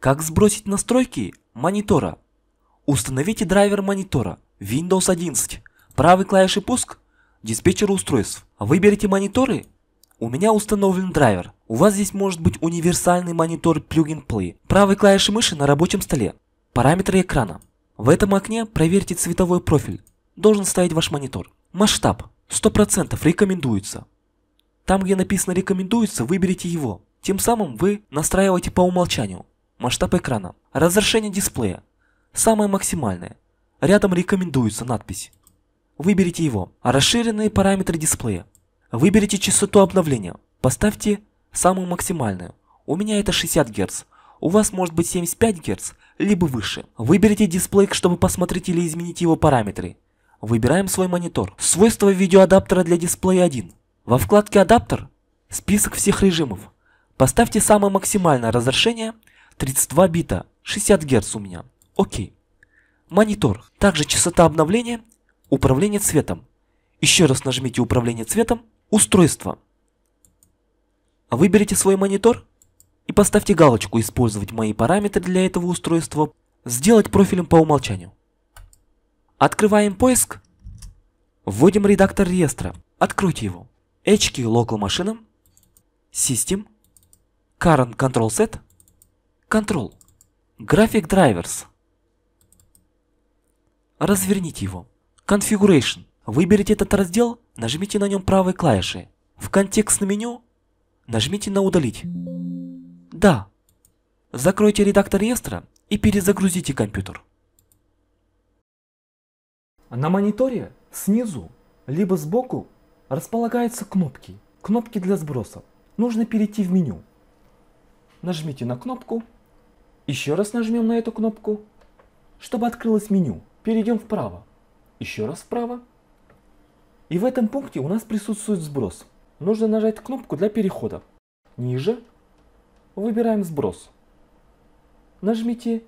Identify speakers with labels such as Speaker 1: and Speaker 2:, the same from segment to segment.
Speaker 1: Как сбросить настройки монитора? Установите драйвер монитора Windows 11. Правый клавишей пуск диспетчер устройств. Выберите мониторы. У меня установлен драйвер. У вас здесь может быть универсальный монитор Plug and Play. Правой клавишей мыши на рабочем столе. Параметры экрана. В этом окне проверьте цветовой профиль. Должен стоять ваш монитор. Масштаб 100% рекомендуется. Там, где написано рекомендуется, выберите его. Тем самым вы настраиваете по умолчанию масштаб экрана, разрешение дисплея, самое максимальное. Рядом рекомендуется надпись. Выберите его. Расширенные параметры дисплея. Выберите частоту обновления. Поставьте самую максимальную. У меня это 60 Гц. У вас может быть 75 Гц, либо выше. Выберите дисплей, чтобы посмотреть или изменить его параметры. Выбираем свой монитор. Свойства видеоадаптера для дисплея 1. Во вкладке «Адаптер» список всех режимов. Поставьте самое максимальное разрешение – 32 бита, 60 Гц у меня. Окей. Монитор. Также частота обновления, управление цветом. Еще раз нажмите управление цветом, устройство. А выберите свой монитор и поставьте галочку «Использовать мои параметры для этого устройства», «Сделать профилем по умолчанию». Открываем поиск, вводим редактор реестра, откройте его. HKey Local Machine, System, Current Control Set, Control. Graphic Drivers. Разверните его. Configuration. Выберите этот раздел, нажмите на нем правой клавишей. В контекстном меню нажмите на «Удалить». Да. Закройте редактор реестра и перезагрузите компьютер. На мониторе снизу, либо сбоку располагаются кнопки. Кнопки для сброса. Нужно перейти в меню. Нажмите на кнопку еще раз нажмем на эту кнопку, чтобы открылось меню. Перейдем вправо. Еще раз вправо. И в этом пункте у нас присутствует сброс. Нужно нажать кнопку для перехода. Ниже выбираем сброс. Нажмите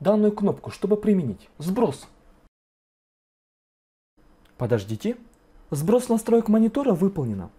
Speaker 1: данную кнопку, чтобы применить сброс. Подождите. Сброс настроек монитора выполнено.